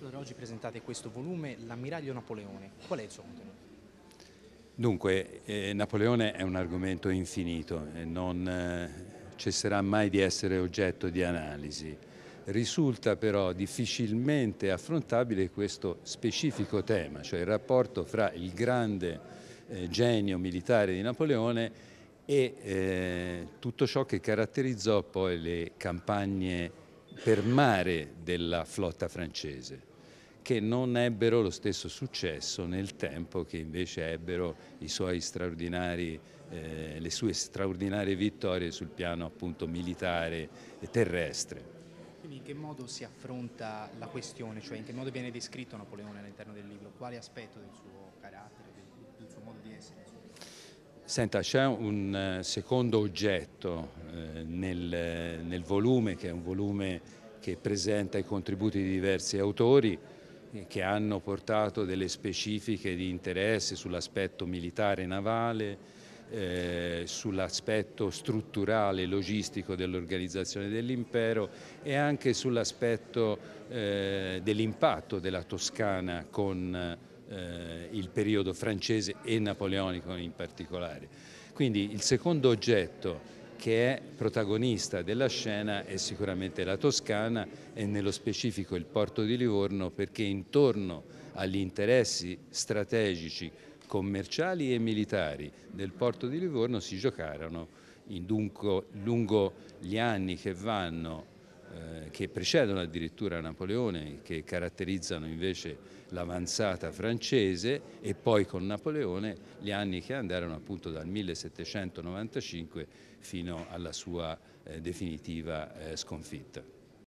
Allora, oggi presentate questo volume, L'ammiraglio Napoleone. Qual è il suo contenuto? Dunque, eh, Napoleone è un argomento infinito, e non eh, cesserà mai di essere oggetto di analisi. Risulta però difficilmente affrontabile questo specifico tema, cioè il rapporto fra il grande eh, genio militare di Napoleone e eh, tutto ciò che caratterizzò poi le campagne per mare della flotta francese, che non ebbero lo stesso successo nel tempo che invece ebbero eh, le sue straordinarie vittorie sul piano appunto militare e terrestre. Quindi in che modo si affronta la questione, cioè in che modo viene descritto Napoleone all'interno del libro? Quale aspetto del suo carattere, del, del suo modo di essere? Senta, c'è un eh, secondo oggetto eh, nel, nel, volume, che è un volume che presenta i contributi di diversi autori eh, che hanno portato delle specifiche di interesse sull'aspetto militare navale, eh, sull'aspetto strutturale e logistico dell'organizzazione dell'impero e anche sull'aspetto dell'impatto della Toscana con eh, il periodo francese e napoleonico in particolare. Quindi il secondo oggetto che è protagonista della scena è sicuramente la Toscana e nello specifico il porto di Livorno perché intorno agli interessi strategici commerciali e militari del porto di Livorno si giocarono in dunque, lungo gli anni che vanno eh, che precedono addirittura Napoleone, che caratterizzano invece l'avanzata francese e poi con Napoleone gli anni che andarono appunto dal 1795 fino alla sua eh, definitiva eh, sconfitta.